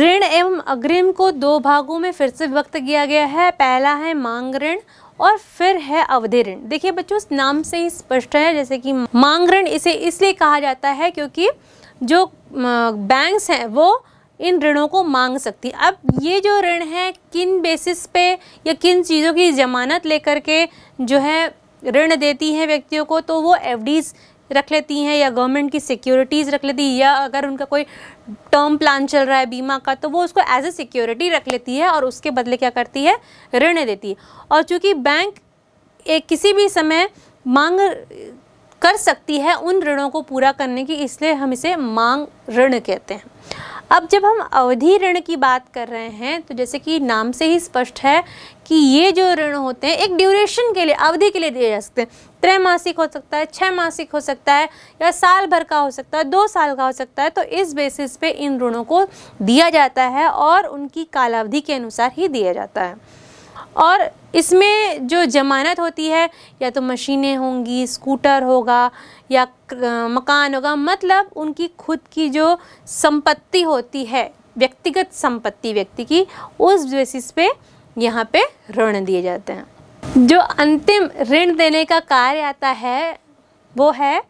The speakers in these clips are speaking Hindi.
ऋण एवं अग्रिम को दो भागों में फिर से विभक्त किया गया है पहला है मांग ऋण और फिर है अवधि ऋण देखिए बच्चों इस नाम से ही स्पष्ट है जैसे कि मांग ऋण इसे इसलिए कहा जाता है क्योंकि जो बैंक्स हैं वो इन ऋणों को मांग सकती अब ये जो ऋण है किन बेसिस पे या किन चीज़ों की ज़मानत लेकर के जो है ऋण देती है व्यक्तियों को तो वो एफ रख लेती हैं या गवर्नमेंट की सिक्योरिटीज़ रख लेती है या अगर उनका कोई टर्म प्लान चल रहा है बीमा का तो वो उसको एज ए सिक्योरिटी रख लेती है और उसके बदले क्या करती है ऋण देती है और चूँकि बैंक एक किसी भी समय मांग कर सकती है उन ऋणों को पूरा करने की इसलिए हम इसे मांग ऋण कहते हैं अब जब हम अवधि ऋण की बात कर रहे हैं तो जैसे कि नाम से ही स्पष्ट है कि ये जो ऋण होते हैं एक ड्यूरेशन के लिए अवधि के लिए दिए जा सकते हैं त्रैमासिक हो सकता है छः मासिक हो सकता है या साल भर का हो सकता है दो साल का हो सकता है तो इस बेसिस पे इन ऋणों को दिया जाता है और उनकी कालावधि के अनुसार ही दिया जाता है और इसमें जो जमानत होती है या तो मशीनें होंगी स्कूटर होगा या मकान होगा मतलब उनकी खुद की जो संपत्ति होती है व्यक्तिगत संपत्ति व्यक्ति की उस बेसिस पे यहाँ पे ऋण दिए जाते हैं जो अंतिम ऋण देने का कार्य आता है वो है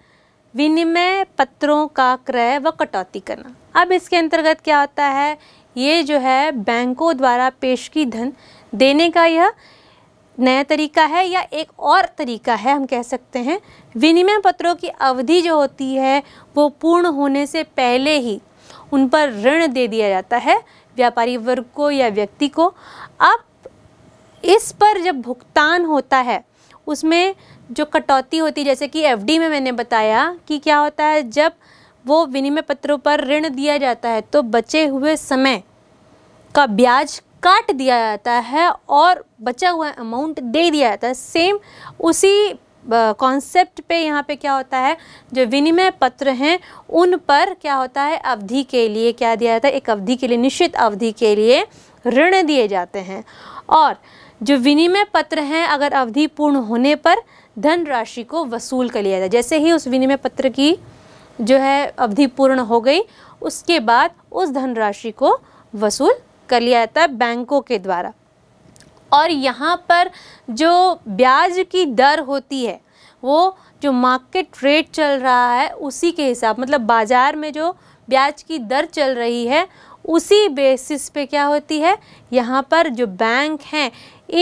विनिमय पत्रों का क्रय व कटौती करना अब इसके अंतर्गत क्या होता है ये जो है बैंकों द्वारा पेश की धन देने का यह नया तरीका है या एक और तरीका है हम कह सकते हैं विनिमय पत्रों की अवधि जो होती है वो पूर्ण होने से पहले ही उन पर ऋण दे दिया जाता है व्यापारी वर्ग को या व्यक्ति को अब इस पर जब भुगतान होता है उसमें जो कटौती होती है जैसे कि एफडी में मैंने बताया कि क्या होता है जब वो विनिमय पत्रों पर ऋण दिया जाता है तो बचे हुए समय का ब्याज काट दिया जाता है और बचा हुआ अमाउंट दे दिया जाता है सेम उसी कॉन्सेप्ट पे यहाँ पे क्या होता है जो विनिमय पत्र हैं उन पर क्या होता है अवधि के लिए क्या दिया जाता है एक अवधि के लिए निश्चित अवधि के लिए ऋण दिए जाते हैं और जो विनिमय पत्र हैं अगर अवधि पूर्ण होने पर धनराशि को वसूल कर लिया जाए जैसे ही उस विनिमय पत्र की जो है अवधि पूर्ण हो गई उसके बाद उस धनराशि को वसूल कर लिया जाता है बैंकों के द्वारा और यहाँ पर जो ब्याज की दर होती है वो जो मार्केट रेट चल रहा है उसी के हिसाब मतलब बाज़ार में जो ब्याज की दर चल रही है उसी बेसिस पे क्या होती है यहाँ पर जो बैंक हैं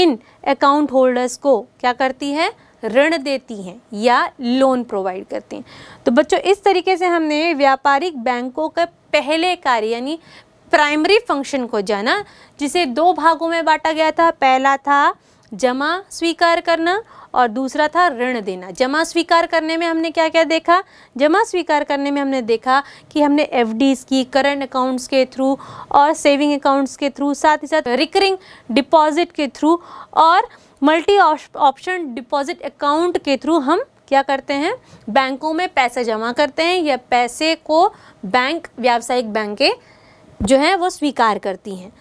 इन अकाउंट होल्डर्स को क्या करती है ऋण देती हैं या लोन प्रोवाइड करती हैं तो बच्चों इस तरीके से हमने व्यापारिक बैंकों का पहले कार्य यानी प्राइमरी फंक्शन को जाना जिसे दो भागों में बांटा गया था पहला था जमा स्वीकार करना और दूसरा था ऋण देना जमा स्वीकार करने में हमने क्या क्या देखा जमा स्वीकार करने में हमने देखा कि हमने एफ की करंट अकाउंट्स के थ्रू और सेविंग अकाउंट्स के थ्रू साथ ही साथ रिकरिंग डिपॉजिट के थ्रू और मल्टी ऑप्शन डिपॉजिट अकाउंट के थ्रू हम क्या करते हैं बैंकों में पैसे जमा करते हैं या पैसे को बैंक व्यावसायिक बैंक के जो है वो स्वीकार करती हैं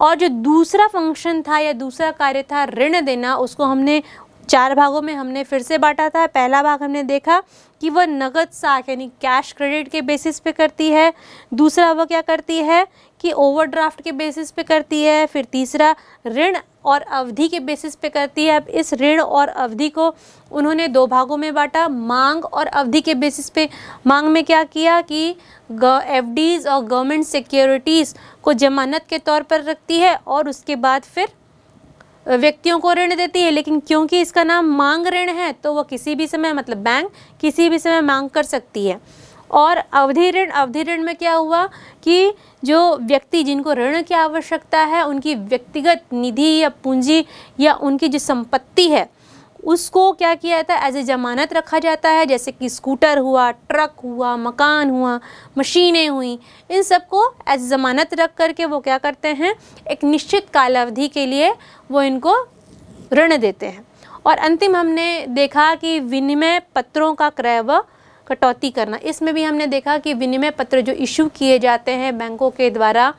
और जो दूसरा फंक्शन था या दूसरा कार्य था ऋण देना उसको हमने चार भागों में हमने फिर से बांटा था पहला भाग हमने देखा कि वह नगद साख यानी कैश क्रेडिट के बेसिस पे करती है दूसरा वह क्या करती है कि ओवरड्राफ्ट के बेसिस पे करती है फिर तीसरा ऋण और अवधि के बेसिस पे करती है अब इस ऋण और अवधि को उन्होंने दो भागों में बांटा मांग और अवधि के बेसिस पे मांग में क्या किया कि एफ और गवर्नमेंट सिक्योरिटीज़ को जमानत के तौर पर रखती है और उसके बाद फिर व्यक्तियों को ऋण देती है लेकिन क्योंकि इसका नाम मांग ऋण है तो वह किसी भी समय मतलब बैंक किसी भी समय मांग कर सकती है और अवधि ऋण अवधि ऋण में क्या हुआ कि जो व्यक्ति जिनको ऋण की आवश्यकता है उनकी व्यक्तिगत निधि या पूंजी या उनकी जो संपत्ति है उसको क्या किया जाता है एज ए जमानत रखा जाता है जैसे कि स्कूटर हुआ ट्रक हुआ मकान हुआ मशीनें हुई इन सबको एज जमानत रख करके वो क्या करते हैं एक निश्चित कालावधि के लिए वो इनको ऋण देते हैं और अंतिम हमने देखा कि विनिमय पत्रों का क्रय व कटौती करना इसमें भी हमने देखा कि विनिमय पत्र जो इशू किए जाते हैं बैंकों के द्वारा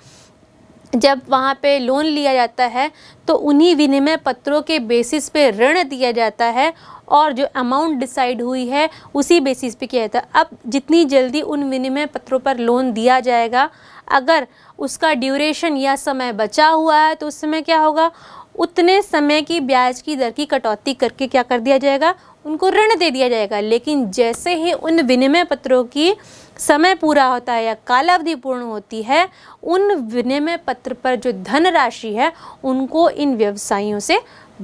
जब वहाँ पे लोन लिया जाता है तो उन्हीं विनिमय पत्रों के बेसिस पे ऋण दिया जाता है और जो अमाउंट डिसाइड हुई है उसी बेसिस पे किया जाता है अब जितनी जल्दी उन विनिमय पत्रों पर लोन दिया जाएगा अगर उसका ड्यूरेशन या समय बचा हुआ है तो उस समय क्या होगा उतने समय की ब्याज की दर की कटौती करके क्या कर दिया जाएगा उनको ऋण दे दिया जाएगा लेकिन जैसे ही उन विनिमय पत्रों की समय पूरा होता है या कालावधि पूर्ण होती है उन विनिमय पत्र पर जो धनराशि है उनको इन व्यवसायियों से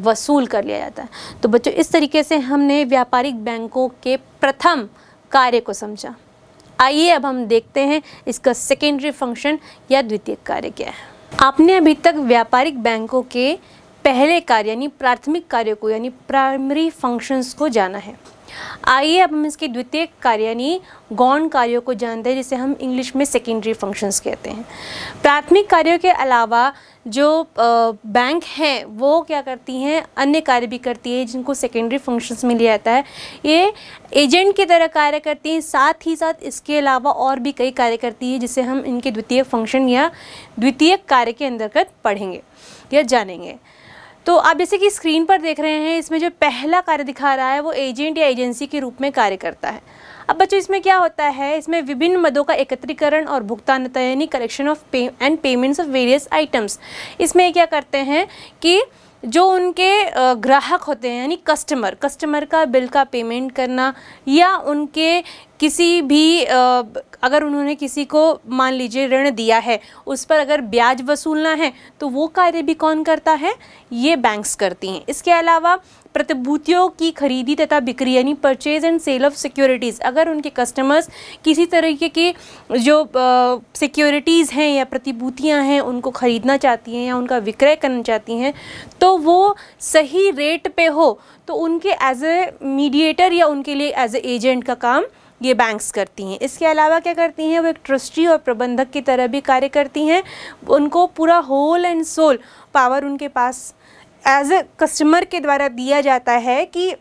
वसूल कर लिया जाता है तो बच्चों इस तरीके से हमने व्यापारिक बैंकों के प्रथम कार्य को समझा आइए अब हम देखते हैं इसका सेकेंडरी फंक्शन या द्वितीय कार्य क्या है आपने अभी तक व्यापारिक बैंकों के पहले कार्य यानी प्राथमिक कार्य को यानी प्राइमरी फंक्शंस को जाना है आइए अब हम इसके द्वितीय कार्य यानी गौण कार्यों को जानते हैं जिसे हम इंग्लिश में सेकेंडरी फंक्शंस कहते हैं प्राथमिक कार्यों के अलावा जो बैंक हैं वो क्या करती हैं अन्य कार्य भी करती है जिनको सेकेंडरी फंक्शंस में लिया जाता है ये एजेंट की तरह कार्य करती हैं साथ ही साथ इसके अलावा और भी कई कार्य करती है जिसे हम इनके द्वितीय फंक्शन या द्वितीय कार्य के अंतर्गत पढ़ेंगे या जानेंगे तो आप जैसे कि स्क्रीन पर देख रहे हैं इसमें जो पहला कार्य दिखा रहा है वो एजेंट या एजेंसी के रूप में कार्य करता है अब बच्चों इसमें क्या होता है इसमें विभिन्न मदों का एकत्रीकरण और भुगतान यानी collection of pay and payments of various items इसमें क्या करते हैं कि जो उनके ग्राहक होते हैं यानी कस्टमर कस्टमर का बिल का पेमेंट करना या उनके किसी भी अगर उन्होंने किसी को मान लीजिए ऋण दिया है उस पर अगर ब्याज वसूलना है तो वो कार्य भी कौन करता है ये बैंक्स करती हैं इसके अलावा प्रतिभूतियों की खरीदी तथा बिक्री यानी purchase and sale of securities अगर उनके कस्टमर्स किसी तरीके के जो सिक्योरिटीज़ हैं या प्रतिभूतियां हैं उनको ख़रीदना चाहती हैं या उनका विक्रय करना चाहती हैं तो वो सही रेट पे हो तो उनके एज ए मीडिएटर या उनके लिए एज ए एजेंट का काम ये बैंक्स करती हैं इसके अलावा क्या करती हैं वो एक ट्रस्टी और प्रबंधक की तरह भी कार्य करती हैं उनको पूरा होल एंड सोल पावर उनके पास एज ए कस्टमर के द्वारा दिया जाता है कि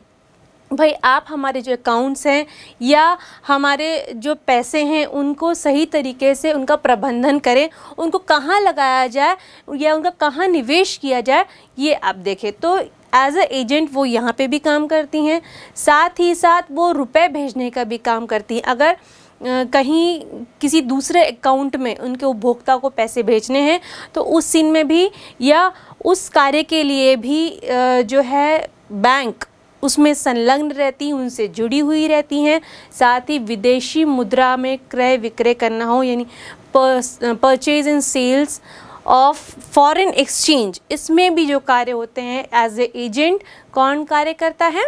भाई आप हमारे जो अकाउंट्स हैं या हमारे जो पैसे हैं उनको सही तरीके से उनका प्रबंधन करें उनको कहाँ लगाया जाए या उनका कहाँ निवेश किया जाए ये आप देखें तो एज अ एजेंट वो यहाँ पे भी काम करती हैं साथ ही साथ वो रुपए भेजने का भी काम करती हैं अगर कहीं किसी दूसरे अकाउंट में उनके उपभोक्ता को पैसे भेजने हैं तो उस सीन में भी या उस कार्य के लिए भी जो है बैंक उसमें संलग्न रहती उनसे जुड़ी हुई रहती हैं साथ ही विदेशी मुद्रा में क्रय विक्रय करना हो यानी purchase and sales of foreign exchange इसमें भी जो कार्य होते हैं एज ए एजेंट कौन कार्य करता है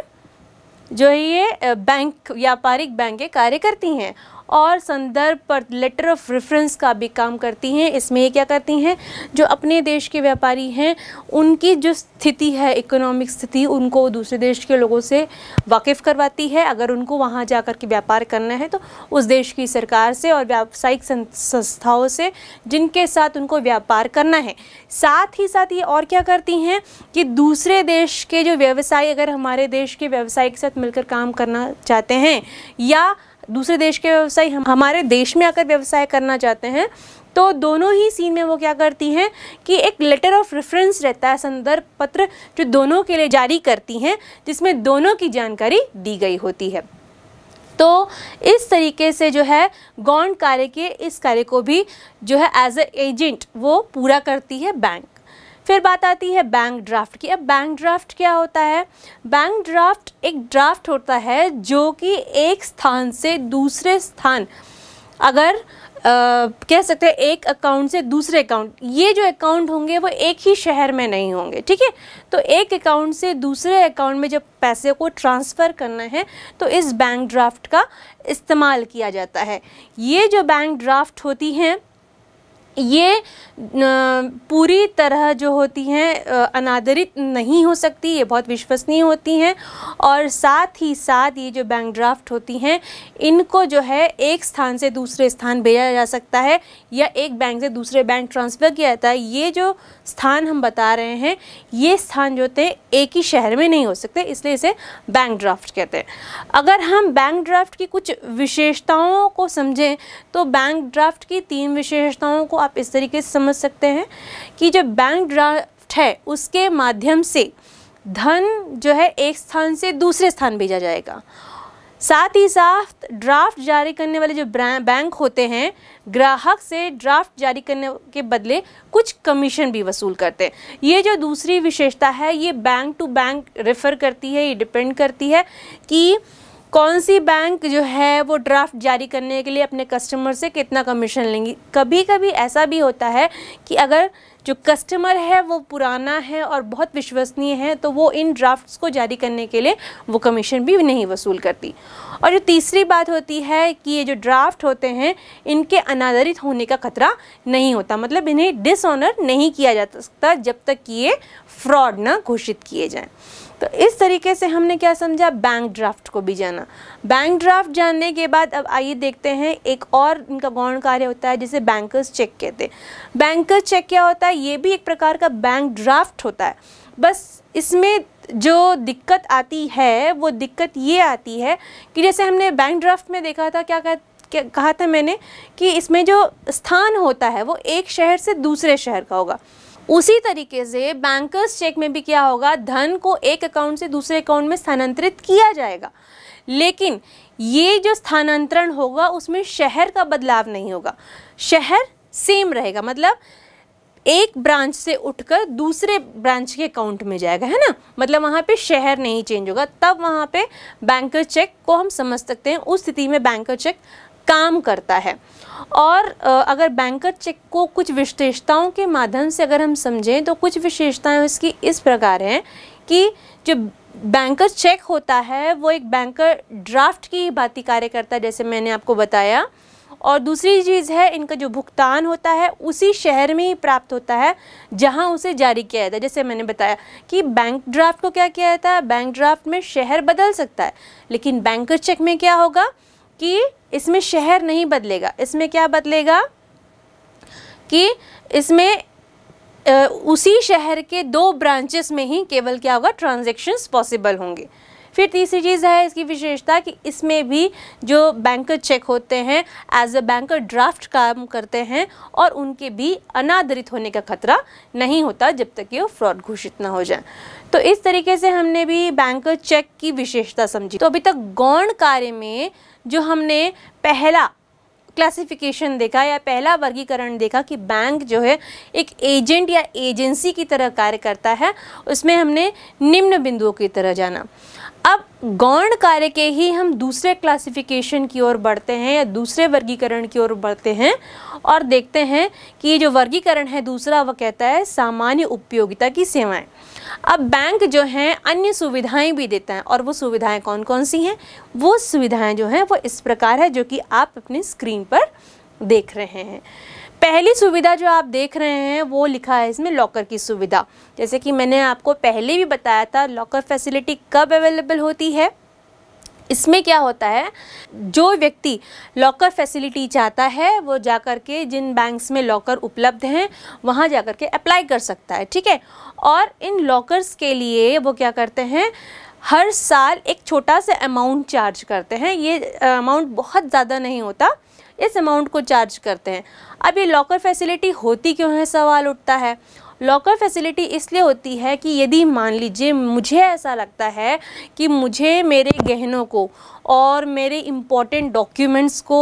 जो ये बैंक व्यापारिक बैंकें कार्य करती हैं और संदर्भ पर लेटर ऑफ रेफरेंस का भी काम करती हैं इसमें ये क्या करती हैं जो अपने देश के व्यापारी हैं उनकी जो स्थिति है इकोनॉमिक स्थिति उनको दूसरे देश के लोगों से वाकिफ़ करवाती है अगर उनको वहाँ जा कर के व्यापार करना है तो उस देश की सरकार से और व्यावसायिक संस्थाओं से जिनके साथ उनको व्यापार करना है साथ ही साथ ये और क्या करती हैं कि दूसरे देश के जो व्यवसाय अगर हमारे देश के व्यवसाय के साथ मिलकर काम करना चाहते हैं या दूसरे देश के व्यवसायी हम हमारे देश में आकर व्यवसाय करना चाहते हैं तो दोनों ही सीन में वो क्या करती हैं कि एक लेटर ऑफ रेफरेंस रहता है संदर्भ पत्र जो दोनों के लिए जारी करती हैं जिसमें दोनों की जानकारी दी गई होती है तो इस तरीके से जो है गौंड कार्य के इस कार्य को भी जो है एज ए एजेंट वो पूरा करती है बैंक फिर बात आती है बैंक ड्राफ्ट की अब बैंक ड्राफ्ट क्या होता है बैंक ड्राफ्ट एक ड्राफ्ट होता है जो कि एक स्थान से दूसरे स्थान अगर आ, कह सकते हैं एक अकाउंट से दूसरे अकाउंट ये जो अकाउंट होंगे वो एक ही शहर में नहीं होंगे ठीक है तो एक अकाउंट से दूसरे अकाउंट में जब पैसे को ट्रांसफ़र करना है तो इस बैंक ड्राफ्ट का इस्तेमाल किया जाता है ये जो बैंक ड्राफ्ट होती हैं ये पूरी तरह जो होती हैं अनादरित नहीं हो सकती ये बहुत विश्वसनीय होती हैं और साथ ही साथ ये जो बैंक ड्राफ्ट होती हैं इनको जो है एक स्थान से दूसरे स्थान भेजा जा सकता है या एक बैंक से दूसरे बैंक ट्रांसफ़र किया जाता है ये जो स्थान हम बता रहे हैं ये स्थान जो होते हैं एक ही शहर में नहीं हो सकते इसलिए इसे बैंक ड्राफ्ट कहते हैं अगर हम बैंक ड्राफ्ट की कुछ विशेषताओं को समझें तो बैंक ड्राफ्ट की तीन विशेषताओं को आप इस तरीके से समझ सकते हैं कि जो बैंक ड्राफ्ट है उसके माध्यम से धन जो है एक स्थान से दूसरे स्थान भेजा जाएगा साथ ही साथ ड्राफ्ट जारी करने वाले जो बैंक होते हैं ग्राहक से ड्राफ्ट जारी करने के बदले कुछ कमीशन भी वसूल करते हैं ये जो दूसरी विशेषता है ये बैंक टू बैंक रेफ़र करती है ये डिपेंड करती है कि कौन सी बैंक जो है वो ड्राफ्ट जारी करने के लिए अपने कस्टमर से कितना कमीशन लेंगी कभी कभी ऐसा भी होता है कि अगर जो कस्टमर है वो पुराना है और बहुत विश्वसनीय है तो वो इन ड्राफ्ट्स को जारी करने के लिए वो कमीशन भी नहीं वसूल करती और जो तीसरी बात होती है कि ये जो ड्राफ्ट होते हैं इनके अनादरित होने का खतरा नहीं होता मतलब इन्हें डिसऑनर नहीं किया जा सकता जब तक कि ये फ्रॉड ना घोषित किए जाएँ तो इस तरीके से हमने क्या समझा बैंक ड्राफ्ट को भी जाना बैंक ड्राफ्ट जानने के बाद अब आइए देखते हैं एक और इनका गौण कार्य होता है जिसे बैंकर्स चेक कहते हैं बैंकर्स चेक क्या होता है ये भी एक प्रकार का बैंक ड्राफ्ट होता है बस इसमें जो दिक्कत आती है वो दिक्कत ये आती है कि जैसे हमने बैंक ड्राफ्ट में देखा था क्या कहते कहा था मैंने कि इसमें जो स्थान होता है वो एक शहर से दूसरे शहर का होगा उसी तरीके से बैंकर्स चेक में भी क्या होगा धन को एक अकाउंट से दूसरे अकाउंट में स्थानांतरित किया जाएगा लेकिन ये जो स्थानांतरण होगा उसमें शहर का बदलाव नहीं होगा शहर सेम रहेगा मतलब एक ब्रांच से उठकर दूसरे ब्रांच के अकाउंट में जाएगा है ना मतलब वहाँ पे शहर नहीं चेंज होगा तब वहाँ पे बैंकर चेक को हम समझ सकते हैं उस स्थिति में बैंकर चेक काम करता है और अगर बैंकर चेक को कुछ विशेषताओं के माध्यम से अगर हम समझें तो कुछ विशेषताएं इसकी इस प्रकार हैं कि जो बैंकर चेक होता है वो एक बैंकर ड्राफ्ट की भांति कार्य करता है जैसे मैंने आपको बताया और दूसरी चीज़ है इनका जो भुगतान होता है उसी शहर में ही प्राप्त होता है जहां उसे जारी किया जाता है जैसे मैंने बताया कि बैंक ड्राफ्ट को क्या किया जाता है बैंक ड्राफ्ट में शहर बदल सकता है लेकिन बैंकर चेक में क्या होगा कि इसमें शहर नहीं बदलेगा इसमें क्या बदलेगा कि इसमें उसी शहर के दो ब्रांचेस में ही केवल क्या होगा ट्रांजेक्शन्स पॉसिबल होंगे फिर तीसरी चीज़ है इसकी विशेषता कि इसमें भी जो बैंकर चेक होते हैं एज अ बैंकर ड्राफ्ट काम करते हैं और उनके भी अनादरित होने का खतरा नहीं होता जब तक कि वो फ्रॉड घोषित ना हो जाए तो इस तरीके से हमने भी बैंकर चेक की विशेषता समझी तो अभी तक गौण कार्य में जो हमने पहला क्लासिफिकेशन देखा या पहला वर्गीकरण देखा कि बैंक जो है एक एजेंट या एजेंसी की तरह कार्य करता है उसमें हमने निम्न बिंदुओं की तरह जाना अब गौण कार्य के ही हम दूसरे क्लासिफिकेशन की ओर बढ़ते हैं या दूसरे वर्गीकरण की ओर बढ़ते हैं और देखते हैं कि ये जो वर्गीकरण है दूसरा वह कहता है सामान्य उपयोगिता की सेवाएं अब बैंक जो हैं अन्य सुविधाएं भी देता है और वो सुविधाएं कौन कौन सी हैं वो सुविधाएं जो हैं वो इस प्रकार है जो कि आप अपनी स्क्रीन पर देख रहे हैं पहली सुविधा जो आप देख रहे हैं वो लिखा है इसमें लॉकर की सुविधा जैसे कि मैंने आपको पहले भी बताया था लॉकर फैसिलिटी कब अवेलेबल होती है इसमें क्या होता है जो व्यक्ति लॉकर फैसिलिटी चाहता है वो जा कर के जिन बैंक्स में लॉकर उपलब्ध हैं वहाँ जा कर के अप्लाई कर सकता है ठीक है और इन लॉकर्स के लिए वो क्या करते हैं हर साल एक छोटा सा अमाउंट चार्ज करते हैं ये अमाउंट बहुत ज़्यादा नहीं होता इस अमाउंट को चार्ज करते हैं अब ये लॉकर फैसिलिटी होती क्यों है सवाल उठता है लॉकर फैसिलिटी इसलिए होती है कि यदि मान लीजिए मुझे ऐसा लगता है कि मुझे मेरे गहनों को और मेरे इम्पॉर्टेंट डॉक्यूमेंट्स को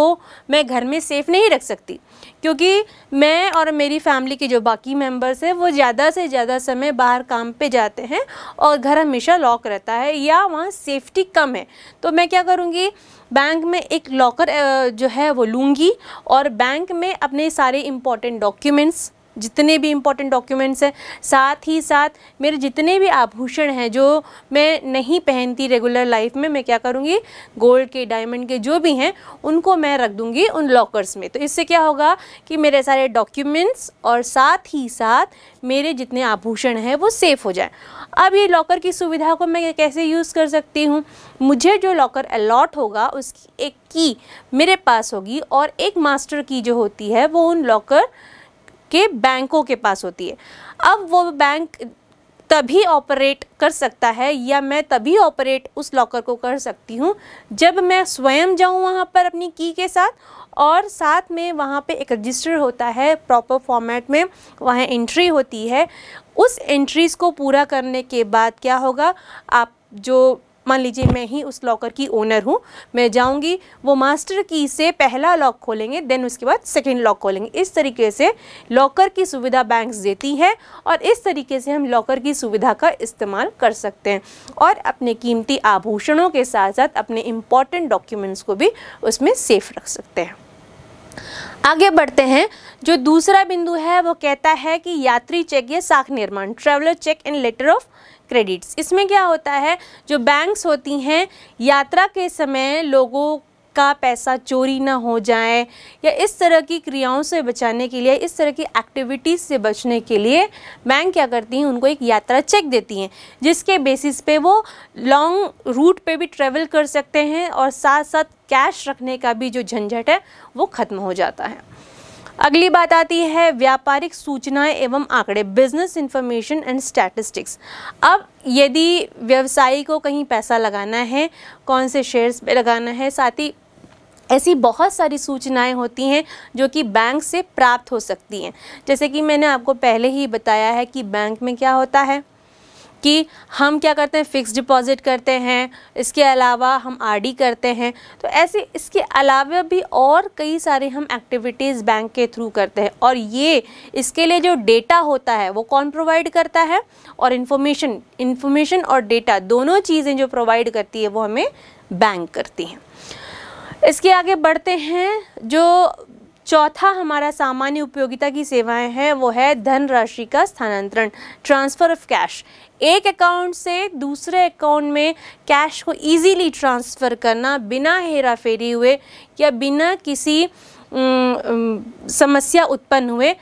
मैं घर में सेफ़ नहीं रख सकती क्योंकि मैं और मेरी फैमिली के जो बाकी मेंबर्स हैं वो ज़्यादा से ज़्यादा समय बाहर काम पे जाते हैं और घर हमेशा लॉक रहता है या वहाँ सेफ्टी कम है तो मैं क्या करूँगी बैंक में एक लॉकर जो है वो लूँगी और बैंक में अपने सारे इम्पॉर्टेंट डॉक्यूमेंट्स जितने भी इम्पोर्टेंट डॉक्यूमेंट्स हैं साथ ही साथ मेरे जितने भी आभूषण हैं जो मैं नहीं पहनती रेगुलर लाइफ में मैं क्या करूँगी गोल्ड के डायमंड के जो भी हैं उनको मैं रख दूँगी उन लॉकर्स में तो इससे क्या होगा कि मेरे सारे डॉक्यूमेंट्स और साथ ही साथ मेरे जितने आभूषण हैं वो सेफ़ हो जाए अब ये लॉकर की सुविधा को मैं कैसे यूज़ कर सकती हूँ मुझे जो लॉकर अलॉट होगा उसकी एक की मेरे पास होगी और एक मास्टर की जो होती है वो उन लॉकर के बैंकों के पास होती है अब वो बैंक तभी ऑपरेट कर सकता है या मैं तभी ऑपरेट उस लॉकर को कर सकती हूँ जब मैं स्वयं जाऊँ वहाँ पर अपनी की के साथ और साथ में वहाँ पे एक रजिस्टर होता है प्रॉपर फॉर्मेट में वहाँ एंट्री होती है उस एंट्रीज़ को पूरा करने के बाद क्या होगा आप जो मान लीजिए मैं ही उस लॉकर की ओनर हूँ मैं जाऊँगी वो मास्टर की से पहला लॉक खोलेंगे देन उसके बाद सेकेंड लॉक खोलेंगे इस तरीके से लॉकर की सुविधा बैंक देती हैं और इस तरीके से हम लॉकर की सुविधा का इस्तेमाल कर सकते हैं और अपने कीमती आभूषणों के साथ साथ अपने इम्पॉर्टेंट डॉक्यूमेंट्स को भी उसमें सेफ रख सकते हैं आगे बढ़ते हैं जो दूसरा बिंदु है वो कहता है कि यात्री चेक या साख निर्माण traveller cheque and letter of credits इसमें क्या होता है जो बैंक्स होती हैं यात्रा के समय लोगों का पैसा चोरी ना हो जाए या इस तरह की क्रियाओं से बचाने के लिए इस तरह की एक्टिविटीज़ से बचने के लिए बैंक क्या करती हैं उनको एक यात्रा चेक देती हैं जिसके बेसिस पे वो लॉन्ग रूट पे भी ट्रेवल कर सकते हैं और साथ साथ कैश रखने का भी जो झंझट है वो ख़त्म हो जाता है अगली बात आती है व्यापारिक सूचनाएं एवं आंकड़े बिजनेस इंफॉर्मेशन एंड स्टैटिस्टिक्स अब यदि व्यवसायी को कहीं पैसा लगाना है कौन से शेयर्स पे लगाना है साथ ही ऐसी बहुत सारी सूचनाएं होती हैं जो कि बैंक से प्राप्त हो सकती हैं जैसे कि मैंने आपको पहले ही बताया है कि बैंक में क्या होता है कि हम क्या करते हैं फ़िक्स डिपॉज़िट करते हैं इसके अलावा हम आरडी करते हैं तो ऐसे इसके अलावा भी और कई सारे हम एक्टिविटीज़ बैंक के थ्रू करते हैं और ये इसके लिए जो डेटा होता है वो कौन प्रोवाइड करता है और इन्फॉर्मेशन इन्फॉर्मेशन और डेटा दोनों चीज़ें जो प्रोवाइड करती है वो हमें बैंक करती हैं इसके आगे बढ़ते हैं जो चौथा हमारा सामान्य उपयोगिता की सेवाएं हैं वो है धनराशि का स्थानांतरण ट्रांसफ़र ऑफ कैश एक अकाउंट से दूसरे अकाउंट में कैश को इजीली ट्रांसफ़र करना बिना हेरा फेरी हुए या बिना किसी समस्या उत्पन्न हुए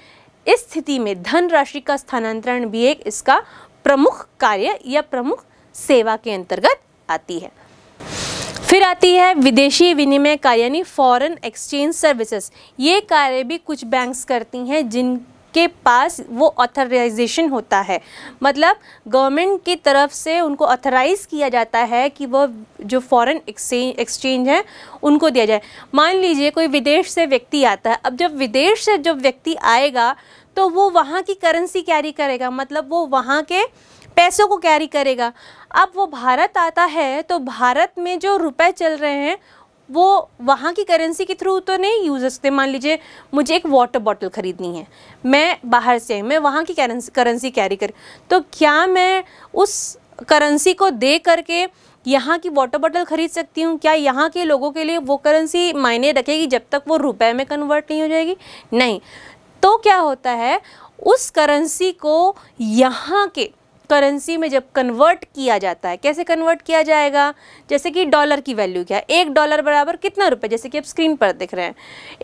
इस स्थिति में धन राशि का स्थानांतरण भी एक इसका प्रमुख कार्य या प्रमुख सेवा के अंतर्गत आती है फिर आती है विदेशी विनिमय कार्य यानी फॉरेन एक्सचेंज सर्विसेज ये कार्य भी कुछ बैंक्स करती हैं जिन के पास वो ऑथराइजेशन होता है मतलब गवर्नमेंट की तरफ से उनको ऑथराइज़ किया जाता है कि वो जो फॉरेन एक्सचेंज है उनको दिया जाए मान लीजिए कोई विदेश से व्यक्ति आता है अब जब विदेश से जब व्यक्ति आएगा तो वो वहाँ की करेंसी कैरी करेगा मतलब वो वहाँ के पैसों को कैरी करेगा अब वो भारत आता है तो भारत में जो रुपए चल रहे हैं वो वहाँ की करेंसी के थ्रू तो नहीं यूज़ सकते मान लीजिए मुझे एक वाटर बॉटल ख़रीदनी है मैं बाहर से मैं वहाँ की करेंसी कैरी कर तो क्या मैं उस करेंसी को दे करके यहाँ की वाटर बॉटल खरीद सकती हूँ क्या यहाँ के लोगों के लिए वो करेंसी मायने रखेगी जब तक वो रुपए में कन्वर्ट नहीं हो जाएगी नहीं तो क्या होता है उस करेंसी को यहाँ के करेंसी में जब कन्वर्ट किया जाता है कैसे कन्वर्ट किया जाएगा जैसे कि डॉलर की वैल्यू क्या है एक डॉलर बराबर कितना रुपए जैसे कि आप स्क्रीन पर देख रहे हैं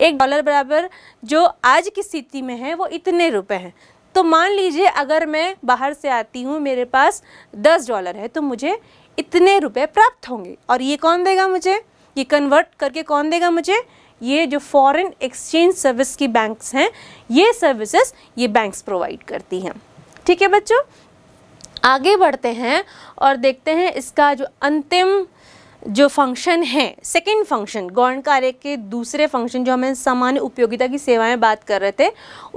एक डॉलर बराबर जो आज की स्थिति में है वो इतने रुपए हैं तो मान लीजिए अगर मैं बाहर से आती हूँ मेरे पास दस डॉलर है तो मुझे इतने रुपये प्राप्त होंगे और ये कौन देगा मुझे ये कन्वर्ट करके कौन देगा मुझे ये जो फॉरेन एक्सचेंज सर्विस की बैंक्स हैं ये सर्विसेज ये बैंक्स प्रोवाइड करती हैं ठीक है बच्चों आगे बढ़ते हैं और देखते हैं इसका जो अंतिम जो फंक्शन है सेकंड फंक्शन गौण कार्य के दूसरे फंक्शन जो हमें सामान्य उपयोगिता की सेवाएं बात कर रहे थे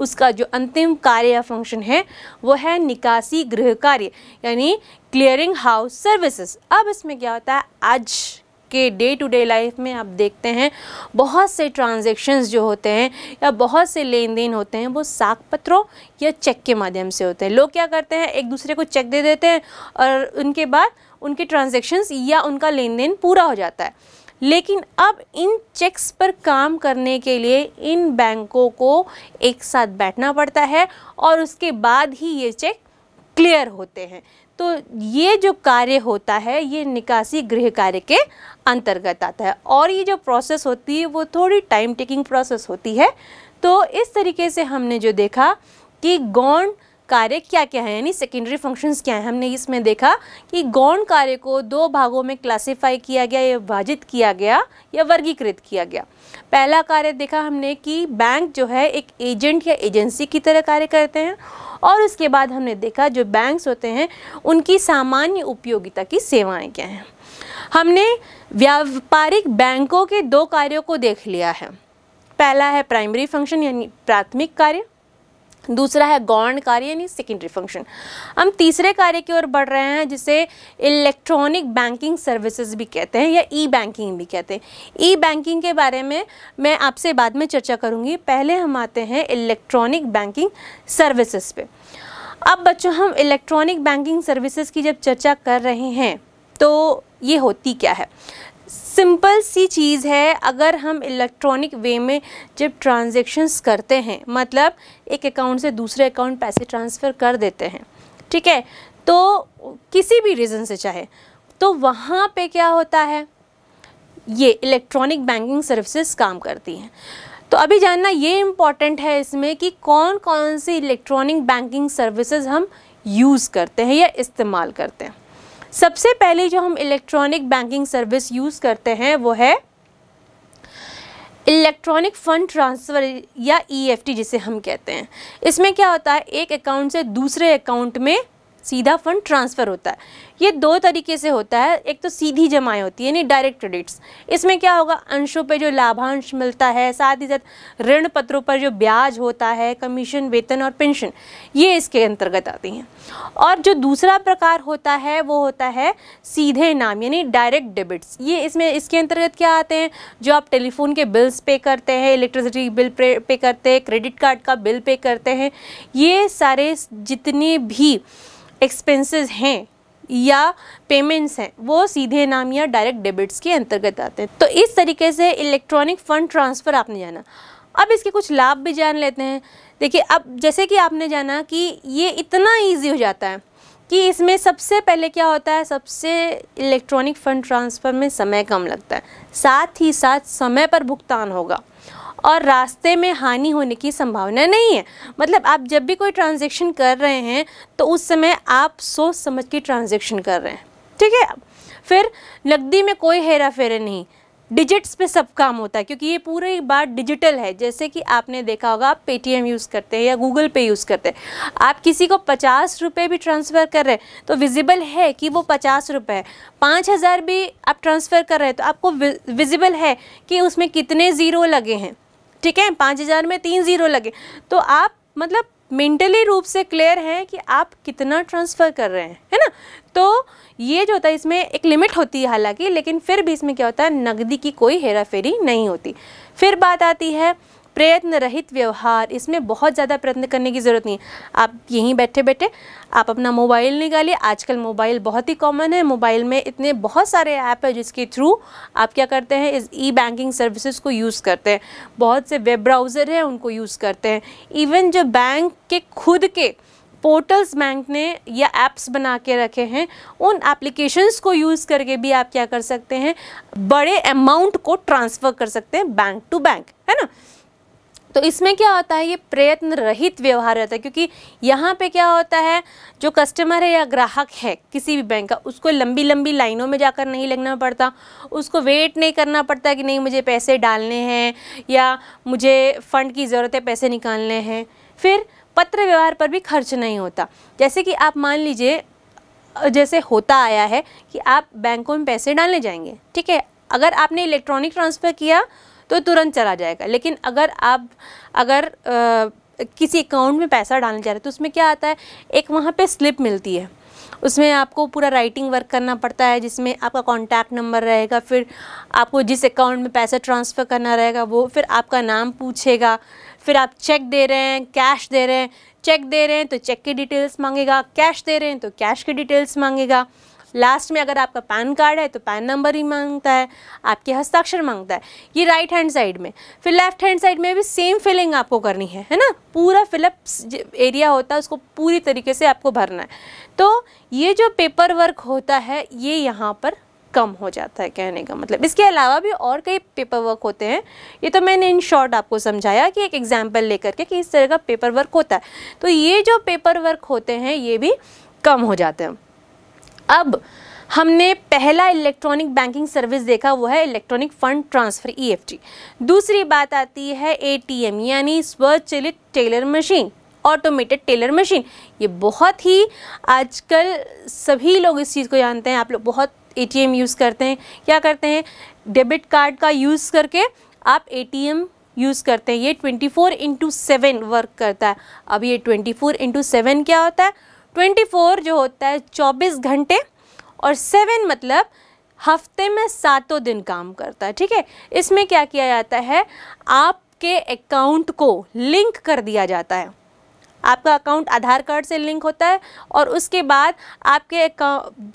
उसका जो अंतिम कार्य या फंक्शन है वो है निकासी गृह कार्य यानी क्लियरिंग हाउस सर्विसेज अब इसमें क्या होता है आज के डे टू डे लाइफ में आप देखते हैं बहुत से ट्रांजेक्शन्स जो होते हैं या बहुत से लेन देन होते हैं वो साख पत्रों या चेक के माध्यम से होते हैं लोग क्या करते हैं एक दूसरे को चेक दे देते हैं और उनके बाद उनके ट्रांजेक्शन्स या उनका लेन देन पूरा हो जाता है लेकिन अब इन चेक्स पर काम करने के लिए इन बैंकों को एक साथ बैठना पड़ता है और उसके बाद ही ये चेक क्लियर होते हैं तो ये जो कार्य होता है ये निकासी गृह कार्य के अंतर्गत आता है और ये जो प्रोसेस होती है वो थोड़ी टाइम टेकिंग प्रोसेस होती है तो इस तरीके से हमने जो देखा कि गौण कार्य क्या क्या है यानी सेकेंडरी फंक्शंस क्या हैं हमने इसमें देखा कि गौण कार्य को दो भागों में क्लासिफाई किया गया या विभाजित किया गया या वर्गीकृत किया गया पहला कार्य देखा हमने कि बैंक जो है एक एजेंट या एजेंसी की तरह कार्य करते हैं और उसके बाद हमने देखा जो बैंक्स होते हैं उनकी सामान्य उपयोगिता की सेवाएं क्या हैं हमने व्यापारिक बैंकों के दो कार्यों को देख लिया है पहला है प्राइमरी फंक्शन यानी प्राथमिक कार्य दूसरा है गौण कार्य यानी सेकेंडरी फंक्शन हम तीसरे कार्य की ओर बढ़ रहे हैं जिसे इलेक्ट्रॉनिक बैंकिंग सर्विसेज भी कहते हैं या ई बैंकिंग भी कहते हैं ई बैंकिंग के बारे में मैं आपसे बाद में चर्चा करूंगी पहले हम आते हैं इलेक्ट्रॉनिक बैंकिंग सर्विसेज पे अब बच्चों हम इलेक्ट्रॉनिक बैंकिंग सर्विसेज की जब चर्चा कर रहे हैं तो ये होती क्या है सिंपल सी चीज़ है अगर हम इलेक्ट्रॉनिक वे में जब ट्रांजेक्शन्स करते हैं मतलब एक अकाउंट से दूसरे अकाउंट पैसे ट्रांसफ़र कर देते हैं ठीक है तो किसी भी रीज़न से चाहे तो वहाँ पे क्या होता है ये इलेक्ट्रॉनिक बैंकिंग सर्विसेज काम करती हैं तो अभी जानना ये इम्पॉर्टेंट है इसमें कि कौन कौन सी इलेक्ट्रॉनिक बैंकिंग सर्विसेज हम यूज़ करते हैं या इस्तेमाल करते हैं सबसे पहले जो हम इलेक्ट्रॉनिक बैंकिंग सर्विस यूज़ करते हैं वो है इलेक्ट्रॉनिक फ़ंड ट्रांसफ़र या ईएफटी e जिसे हम कहते हैं इसमें क्या होता है एक अकाउंट से दूसरे अकाउंट में सीधा फंड ट्रांसफ़र होता है ये दो तरीके से होता है एक तो सीधी जमाएँ होती है यानी डायरेक्ट क्रेडिट्स इसमें क्या होगा अंशों पे जो लाभांश मिलता है साथ ही साथ ऋण पत्रों पर जो ब्याज होता है कमीशन वेतन और पेंशन ये इसके अंतर्गत आती हैं और जो दूसरा प्रकार होता है वो होता है सीधे नाम यानी डायरेक्ट डेबिट्स ये इसमें इसके अंतर्गत क्या आते हैं जो आप टेलीफोन के बिल्स पे करते हैं इलेक्ट्रिसिटी बिल पे करते हैं क्रेडिट कार्ड का बिल पे करते हैं ये सारे जितने भी एक्सपेंसेस हैं या पेमेंट्स हैं वो सीधे नाम या डायरेक्ट डेबिट्स के अंतर्गत आते हैं तो इस तरीके से इलेक्ट्रॉनिक फ़ंड ट्रांसफ़र आपने जाना अब इसके कुछ लाभ भी जान लेते हैं देखिए अब जैसे कि आपने जाना कि ये इतना ईजी हो जाता है कि इसमें सबसे पहले क्या होता है सबसे इलेक्ट्रॉनिक फ़ंड ट्रांसफ़र में समय कम लगता है साथ ही साथ समय पर भुगतान होगा और रास्ते में हानि होने की संभावना नहीं है मतलब आप जब भी कोई ट्रांजेक्शन कर रहे हैं तो उस समय आप सोच समझ के ट्रांजेक्शन कर रहे हैं ठीक है फिर नकदी में कोई हेरा फेरा नहीं डिजिट्स पे सब काम होता है क्योंकि ये पूरी बात डिजिटल है जैसे कि आपने देखा होगा आप पेटीएम यूज़ करते हैं या गूगल पे यूज़ करते हैं आप किसी को पचास रुपये भी ट्रांसफ़र कर रहे हैं तो विजिबल है कि वो पचास रुपये है पाँच हज़ार भी आप ट्रांसफ़र कर रहे हैं तो आपको विजिबल है कि उसमें कितने ज़ीरो लगे हैं ठीक है पाँच हज़ार में तीन ज़ीरो लगे तो आप मतलब मेंटली रूप से क्लियर हैं कि आप कितना ट्रांसफ़र कर रहे हैं है ना तो ये जो होता है इसमें एक लिमिट होती है हालांकि लेकिन फिर भी इसमें क्या होता है नकदी की कोई हेरा फेरी नहीं होती फिर बात आती है प्रयत्न रहित व्यवहार इसमें बहुत ज़्यादा प्रयत्न करने की ज़रूरत नहीं आप यहीं बैठे बैठे आप अपना मोबाइल निकालिए आजकल मोबाइल बहुत ही कॉमन है मोबाइल में इतने बहुत सारे ऐप है जिसके थ्रू आप क्या करते हैं इस ई बैंकिंग सर्विसेज को यूज़ करते हैं बहुत से वेब ब्राउज़र हैं उनको यूज़ करते हैं इवन जो बैंक के खुद के पोर्टल्स बैंक ने या ऐप्स बना के रखे हैं उन एप्लीकेशंस को यूज़ करके भी आप क्या कर सकते हैं बड़े अमाउंट को ट्रांसफ़र कर सकते हैं बैंक टू बैंक है ना तो इसमें क्या होता है ये प्रयत्न रहित व्यवहार रहता है क्योंकि यहाँ पे क्या होता है जो कस्टमर है या ग्राहक है किसी भी बैंक का उसको लंबी लंबी लाइनों में जाकर नहीं लगना पड़ता उसको वेट नहीं करना पड़ता कि नहीं मुझे पैसे डालने हैं या मुझे फ़ंड की ज़रूरत है पैसे निकालने हैं फिर पत्र व्यवहार पर भी खर्च नहीं होता जैसे कि आप मान लीजिए जैसे होता आया है कि आप बैंकों में पैसे डालने जाएंगे ठीक है अगर आपने इलेक्ट्रॉनिक ट्रांसफ़र किया तो तुरंत चला जाएगा लेकिन अगर आप अगर आ, किसी अकाउंट में पैसा डालना चाह रहे तो उसमें क्या आता है एक वहाँ पे स्लिप मिलती है उसमें आपको पूरा राइटिंग वर्क करना पड़ता है जिसमें आपका कॉन्टैक्ट नंबर रहेगा फिर आपको जिस अकाउंट में पैसा ट्रांसफ़र करना रहेगा वो फिर आपका नाम पूछेगा फिर आप चेक दे रहे हैं कैश दे रहे हैं चेक दे रहे हैं तो चेक की डिटेल्स मांगेगा कैश दे रहे हैं तो कैश की डिटेल्स मांगेगा लास्ट में अगर आपका पैन कार्ड है तो पैन नंबर ही मांगता है आपके हस्ताक्षर मांगता है ये राइट हैंड साइड में फिर लेफ्ट हैंड साइड में भी सेम फिलिंग आपको करनी है है ना पूरा फिलअप एरिया होता है उसको पूरी तरीके से आपको भरना है तो ये जो पेपर वर्क होता है ये यहाँ पर कम हो जाता है कहने का मतलब इसके अलावा भी और कई पेपर वर्क होते हैं ये तो मैंने इन शॉर्ट आपको समझाया कि एक एग्जाम्पल लेकर के कि इस तरह का पेपर वर्क होता है तो ये जो पेपर वर्क होते हैं ये भी कम हो जाते हैं अब हमने पहला इलेक्ट्रॉनिक बैंकिंग सर्विस देखा वो है इलेक्ट्रॉनिक फंड ट्रांसफ़र ई दूसरी बात आती है ए यानी स्वचलित teller machine automated teller machine ये बहुत ही आजकल सभी लोग इस चीज़ को जानते हैं आप लोग बहुत ए यूज़ करते हैं क्या करते हैं डेबिट कार्ड का यूज़ करके आप ए यूज़ करते हैं ये ट्वेंटी फोर इंटू वर्क करता है अब ये ट्वेंटी फोर इंटू क्या होता है 24 जो होता है 24 घंटे और 7 मतलब हफ्ते में सातों दिन काम करता है ठीक है इसमें क्या किया जाता है आपके अकाउंट को लिंक कर दिया जाता है आपका अकाउंट आधार कार्ड से लिंक होता है और उसके बाद आपके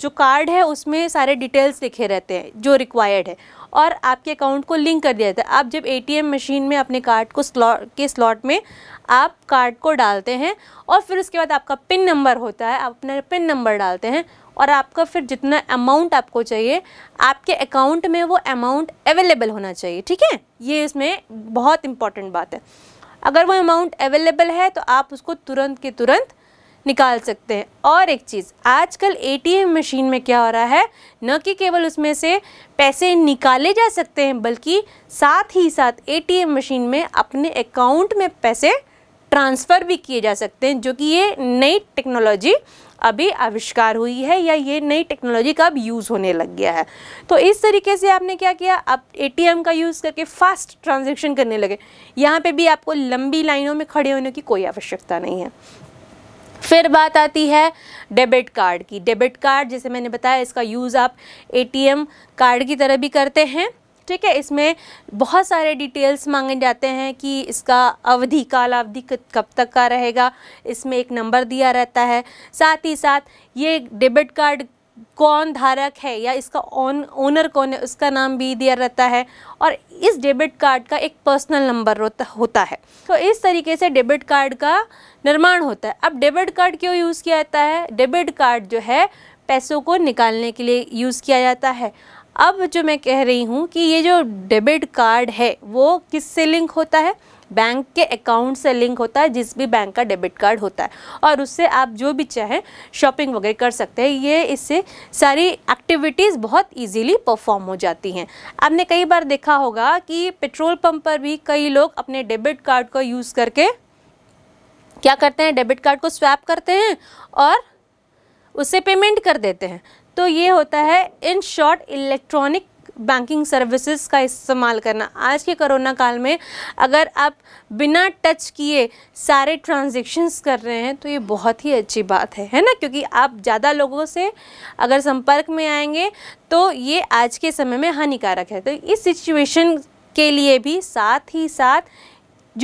जो कार्ड है उसमें सारे डिटेल्स लिखे रहते हैं जो रिक्वायर्ड है और आपके अकाउंट को लिंक कर दिया जाता है आप जब ए मशीन में अपने कार्ड को स्लॉट के स्लॉट में आप कार्ड को डालते हैं और फिर उसके बाद आपका पिन नंबर होता है आप अपना पिन नंबर डालते हैं और आपका फिर जितना अमाउंट आपको चाहिए आपके अकाउंट में वो अमाउंट अवेलेबल होना चाहिए ठीक है ये इसमें बहुत इंपॉर्टेंट बात है अगर वो अमाउंट अवेलेबल है तो आप उसको तुरंत के तुरंत निकाल सकते हैं और एक चीज़ आजकल एटीएम मशीन में क्या हो रहा है न कि केवल उसमें से पैसे निकाले जा सकते हैं बल्कि साथ ही साथ एटीएम मशीन में अपने अकाउंट में पैसे ट्रांसफ़र भी किए जा सकते हैं जो कि ये नई टेक्नोलॉजी अभी आविष्कार हुई है या ये नई टेक्नोलॉजी का अब यूज़ होने लग गया है तो इस तरीके से आपने क्या किया आप ए का यूज़ करके फास्ट ट्रांजेक्शन करने लगे यहाँ पर भी आपको लंबी लाइनों में खड़े होने की कोई आवश्यकता नहीं है फिर बात आती है डेबिट कार्ड की डेबिट कार्ड जैसे मैंने बताया इसका यूज़ आप एटीएम कार्ड की तरह भी करते हैं ठीक है इसमें बहुत सारे डिटेल्स मांगे जाते हैं कि इसका अवधि काल अवधि कब तक का रहेगा इसमें एक नंबर दिया रहता है साथ ही साथ ये डेबिट कार्ड कौन धारक है या इसका ओन ओनर कौन है उसका नाम भी दिया रहता है और इस डेबिट कार्ड का एक पर्सनल नंबर होता है तो इस तरीके से डेबिट कार्ड का निर्माण होता है अब डेबिट कार्ड क्यों यूज़ किया जाता है डेबिट कार्ड जो है पैसों को निकालने के लिए यूज़ किया जाता है अब जो मैं कह रही हूँ कि ये जो डेबिट कार्ड है वो किस से लिंक होता है बैंक के अकाउंट से लिंक होता है जिस भी बैंक का डेबिट कार्ड होता है और उससे आप जो भी चाहें शॉपिंग वगैरह कर सकते हैं ये इससे सारी एक्टिविटीज़ बहुत इजीली परफॉर्म हो जाती हैं आपने कई बार देखा होगा कि पेट्रोल पंप पर भी कई लोग अपने डेबिट कार्ड को यूज़ करके क्या करते हैं डेबिट कार्ड को स्वैप करते हैं और उससे पेमेंट कर देते हैं तो ये होता है in short electronic banking services का इस्तेमाल करना आज के कोरोना काल में अगर आप बिना टच किए सारे ट्रांजेक्शन्स कर रहे हैं तो ये बहुत ही अच्छी बात है है ना क्योंकि आप ज़्यादा लोगों से अगर संपर्क में आएंगे तो ये आज के समय में हानिकारक है तो इस सिचुएशन के लिए भी साथ ही साथ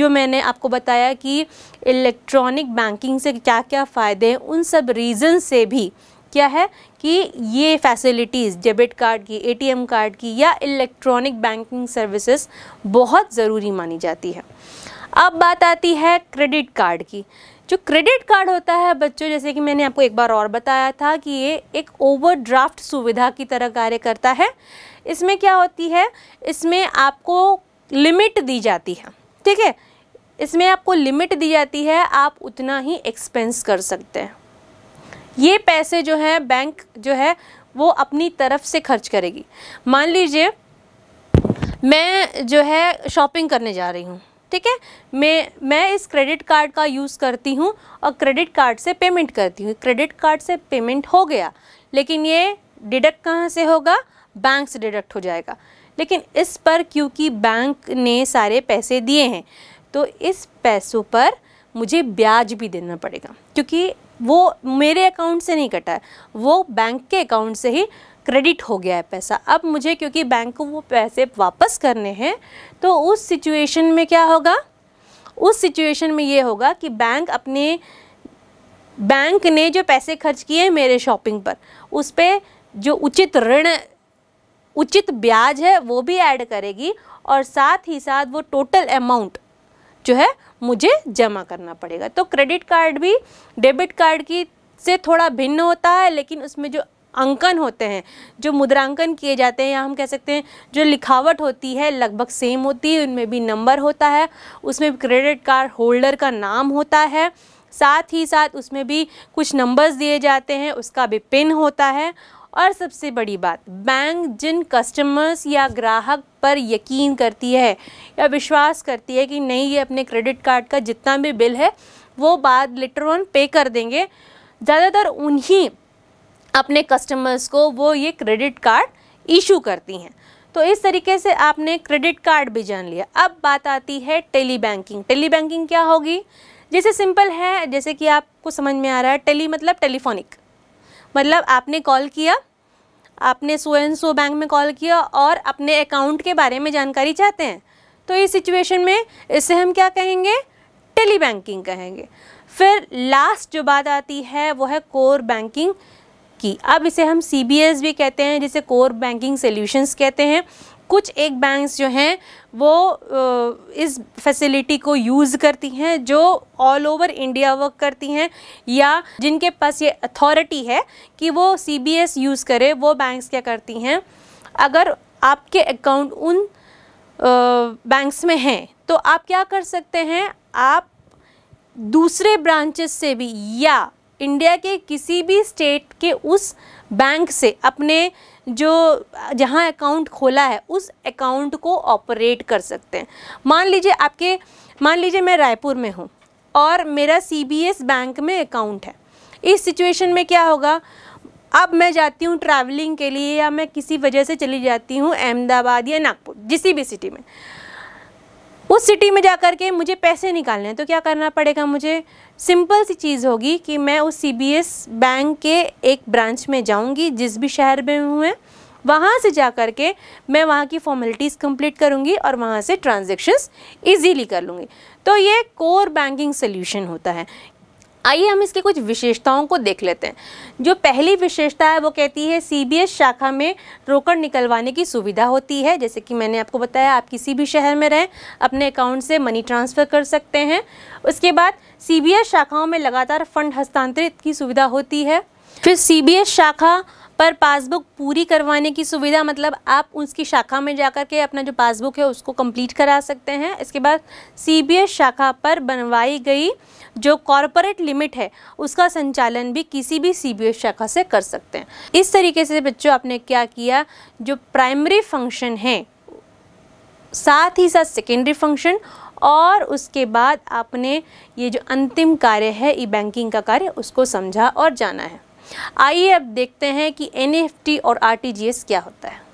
जो मैंने आपको बताया कि इलेक्ट्रॉनिक बैंकिंग से क्या क्या फ़ायदे हैं उन सब रीज़न से भी क्या है कि ये फैसिलिटीज़ डेबिट कार्ड की एटीएम कार्ड की या इलेक्ट्रॉनिक बैंकिंग सर्विसेज बहुत ज़रूरी मानी जाती है अब बात आती है क्रेडिट कार्ड की जो क्रेडिट कार्ड होता है बच्चों जैसे कि मैंने आपको एक बार और बताया था कि ये एक ओवरड्राफ्ट सुविधा की तरह कार्य करता है इसमें क्या होती है इसमें आपको लिमिट दी जाती है ठीक है इसमें आपको लिमिट दी जाती है आप उतना ही एक्सपेंस कर सकते हैं ये पैसे जो है बैंक जो है वो अपनी तरफ से खर्च करेगी मान लीजिए मैं जो है शॉपिंग करने जा रही हूँ ठीक है मैं मैं इस क्रेडिट कार्ड का यूज़ करती हूँ और क्रेडिट कार्ड से पेमेंट करती हूँ क्रेडिट कार्ड से पेमेंट हो गया लेकिन ये डिडक्ट कहाँ से होगा बैंक से डिडक्ट हो जाएगा लेकिन इस पर क्योंकि बैंक ने सारे पैसे दिए हैं तो इस पैसों पर मुझे ब्याज भी देना पड़ेगा क्योंकि वो मेरे अकाउंट से नहीं कटा है वो बैंक के अकाउंट से ही क्रेडिट हो गया है पैसा अब मुझे क्योंकि बैंक को वो पैसे वापस करने हैं तो उस सिचुएशन में क्या होगा उस सिचुएशन में ये होगा कि बैंक अपने बैंक ने जो पैसे खर्च किए मेरे शॉपिंग पर उस पर जो उचित ऋण उचित ब्याज है वो भी ऐड करेगी और साथ ही साथ वो टोटल अमाउंट जो है मुझे जमा करना पड़ेगा तो क्रेडिट कार्ड भी डेबिट कार्ड की से थोड़ा भिन्न होता है लेकिन उसमें जो अंकन होते हैं जो मुद्रांकन किए जाते हैं या हम कह सकते हैं जो लिखावट होती है लगभग सेम होती है उनमें भी नंबर होता है उसमें क्रेडिट कार्ड होल्डर का नाम होता है साथ ही साथ उसमें भी कुछ नंबर्स दिए जाते हैं उसका भी पिन होता है और सबसे बड़ी बात बैंक जिन कस्टमर्स या ग्राहक पर यकीन करती है या विश्वास करती है कि नहीं ये अपने क्रेडिट कार्ड का जितना भी बिल है वो बाद लेटर ऑन पे कर देंगे ज़्यादातर उन्हीं अपने कस्टमर्स को वो ये क्रेडिट कार्ड इशू करती हैं तो इस तरीके से आपने क्रेडिट कार्ड भी जान लिया अब बात आती है टेली बैंकिंग टेली बैंकिंग क्या होगी जैसे सिंपल है जैसे कि आपको समझ में आ रहा है टेली मतलब टेलीफोनिक मतलब आपने कॉल किया आपने सो एंड सो बैंक में कॉल किया और अपने अकाउंट के बारे में जानकारी चाहते हैं तो इस सिचुएशन में इसे हम क्या कहेंगे टेली बैंकिंग कहेंगे फिर लास्ट जो बात आती है वो है कोर बैंकिंग की अब इसे हम सी भी कहते हैं जिसे कोर बैंकिंग सोल्यूशंस कहते हैं कुछ एक बैंक्स जो हैं वो इस फैसिलिटी को यूज़ करती हैं जो ऑल ओवर इंडिया वर्क करती हैं या जिनके पास ये अथॉरिटी है कि वो सी यूज़ करे वो बैंक्स क्या करती हैं अगर आपके अकाउंट उन बैंक्स में हैं तो आप क्या कर सकते हैं आप दूसरे ब्रांचेस से भी या इंडिया के किसी भी स्टेट के उस बैंक से अपने जो जहां अकाउंट खोला है उस अकाउंट को ऑपरेट कर सकते हैं मान लीजिए आपके मान लीजिए मैं रायपुर में हूँ और मेरा सीबीएस बैंक में अकाउंट है इस सिचुएशन में क्या होगा अब मैं जाती हूँ ट्रैवलिंग के लिए या मैं किसी वजह से चली जाती हूँ अहमदाबाद या नागपुर जिस भी सिटी में उस सिटी में जा कर के मुझे पैसे निकालने हैं तो क्या करना पड़ेगा मुझे सिंपल सी चीज़ होगी कि मैं उस सीबीएस बैंक के एक ब्रांच में जाऊंगी जिस भी शहर में हूँ मैं वहाँ से जा कर के मैं वहाँ की फॉर्मेलिटीज़ कंप्लीट करूँगी और वहाँ से ट्रांजेक्शन्स इजीली कर लूँगी तो ये कोर बैंकिंग सोल्यूशन होता है आइए हम इसके कुछ विशेषताओं को देख लेते हैं जो पहली विशेषता है वो कहती है सीबीएस शाखा में रोकड़ निकलवाने की सुविधा होती है जैसे कि मैंने आपको बताया आप किसी भी शहर में रहें अपने अकाउंट से मनी ट्रांसफ़र कर सकते हैं उसके बाद एस शाखाओं में लगातार फंड हस्तांतरित की सुविधा होती है फिर एस शाखा पर पासबुक पूरी करवाने की सुविधा मतलब आप उसकी शाखा में जाकर के अपना जो पासबुक है उसको कंप्लीट करा सकते हैं इसके बाद सीबीएस शाखा पर बनवाई गई जो कॉरपोरेट लिमिट है उसका संचालन भी किसी भी सी शाखा से कर सकते हैं इस तरीके से बच्चों आपने क्या किया जो प्राइमरी फंक्शन है साथ ही साथ सेकेंडरी फंक्शन और उसके बाद आपने ये जो अंतिम कार्य है ई बैंकिंग का कार्य उसको समझा और जाना है आइए अब देखते हैं कि एन और आर क्या होता है